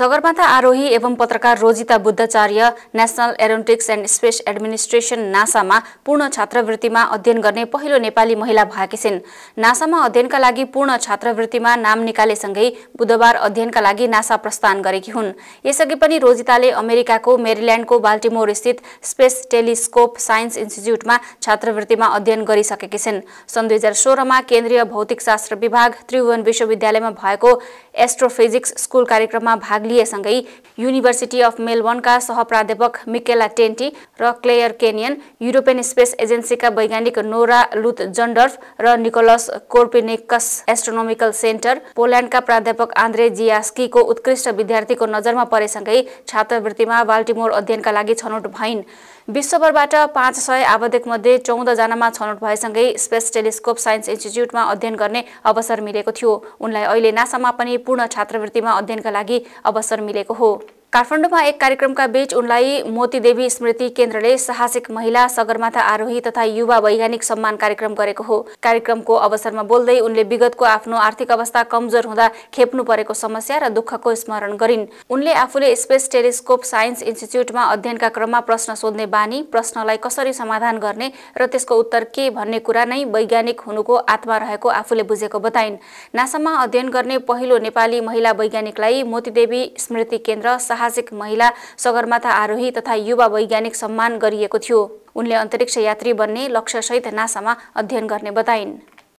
सगरमाथा आरोही एवं पत्रकार Rojita Buddhacharya national aeronautics and space administration नासामा पूर्ण छात्रवृत्तिमा अध्ययन गर्ने पहिलो नेपाली महिला भएकी छिन् नासामा अध्ययनका लागि पूर्ण छात्रवृत्तिमा नाम निकालेसँगै बुधबार अध्ययनका लागि नासा प्रस्थान गरेकी हुन् यसअघि पनि रोजिताले अमेरिकाको मेरिल्यान्डको बाल्टिमोर स्थित स्पेस टेलिस्कोप साइन्स इन्स्टिच्युटमा छात्रवृत्तिमा अध्ययन गरिसकेकी छिन् सन् दुई हजार सोह्रमा केन्द्रीय भौतिकशास्त्र विभाग त्रिभुवन विश्वविद्यालयमा भएको एस्ट्रोफिजिक्स स्कुल कार्यक्रममा भाग लिएसँगै युनिभर्सिटी अफ मेलबर्नका सहप्राध्यापक मिकेला टेन्टी र क्लेयर केनियन युरोपियन स्पेस एजेन्सीका वैज्ञानिक नोरा लुत जन्डर्फ र निकोलस कोर्पिनेकस एस्ट्रोनोमिकल सेन्टर पोल्यान्डका प्राध्यापक आन्द्रे जियास्कीको उत्कृष्ट विद्यार्थीको नजरमा परेसँगै छात्रवृत्तिमा बाल्टिमोर अध्ययनका लागि छनौट भइन् विश्वभरबाट पाँच सय मध्ये चौधजनामा छनौट भएसँगै स्पेस टेलिस्कोप साइन्स इन्स्टिच्युटमा अध्ययन गर्ने अवसर मिलेको थियो उनलाई अहिले नासामा पनि पूर्ण छात्रवृत्तिमा अध्ययनका लागि अवसर मिलेको हो काठमाडौँमा एक कार्यक्रमका बीच उनलाई मोतीदेवी स्मृति केन्द्रले साहसिक महिला सगरमाथा आरोही तथा युवा वैज्ञानिक सम्मान कार्यक्रम गरेको हो कार्यक्रमको अवसरमा बोल्दै उनले विगतको आफ्नो आर्थिक अवस्था कमजोर हुँदा खेप्नु परेको समस्या र दुःखको स्मरण गरिन् उनले आफूले स्पेस टेलिस्कोप साइन्स इन्स्टिच्युटमा अध्ययनका क्रममा प्रश्न सोध्ने बानी प्रश्नलाई कसरी समाधान गर्ने र त्यसको उत्तर के भन्ने कुरा नै वैज्ञानिक हुनुको आत्मा रहेको आफूले बुझेको बताइन् नासामा अध्ययन गर्ने पहिलो नेपाली महिला वैज्ञानिकलाई मोतीदेवी स्मृति केन्द्र साहसिक महिला सगरमाथा आरोही तथा युवा वैज्ञानिक सम्मान गरिएको थियो उनले अन्तरिक्ष यात्री बन्ने लक्ष्यसहित नासामा अध्ययन गर्ने बताइन्